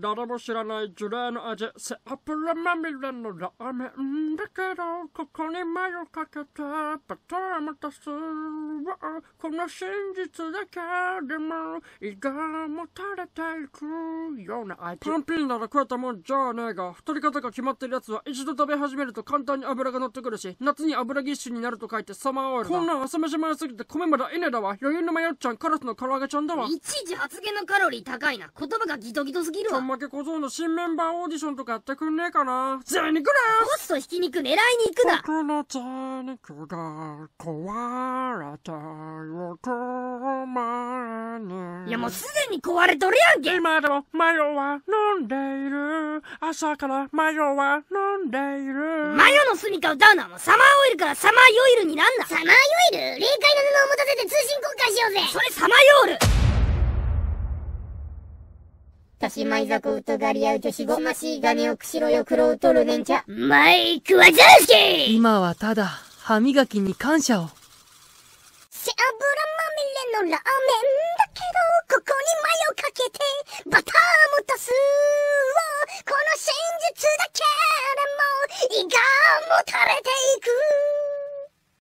誰も知らない樹齢の味、セアプルまみれのラーメンだけど、ここに迷をかけて、バトンもたすわ。この真実だけでも、胃がもたれていくような味。パンピンなら食えたもんじゃねえが、太り方が決まってるやつは一度食べ始めると簡単に油が乗ってくるし、夏に油ぎっしゅになると書いてサマーオイルこんなん朝飯前すぎて米まだ稲だわ。余裕の迷っちゃん、カラスの唐揚げちゃんだわ。いちいち発言のカロリー高いな。言葉がギトギトすぎるわ。まけ小僧の新メンバーオーディションとかやってくんねえかな贅肉だコストひき肉狙いに行くな僕の贅肉が壊れてよ困らぬいやもうすでに壊れとるやんけ今でもマヨは飲んでいる朝からマヨは飲んでいるマヨの住みか歌うのはもうサマーオイルからサマーヨイルになんだサマーヨイル霊界の布を持たせて通信交換しようぜそれし埋とがり合うとしごましい金をくしろよろうとるねんちゃ。マイク・はザースキー今はただ、歯磨きに感謝を。背脂まみれのラーメンだけど、ここにマヨかけて、バターも足すこの真実だけれも、胃がもたれていく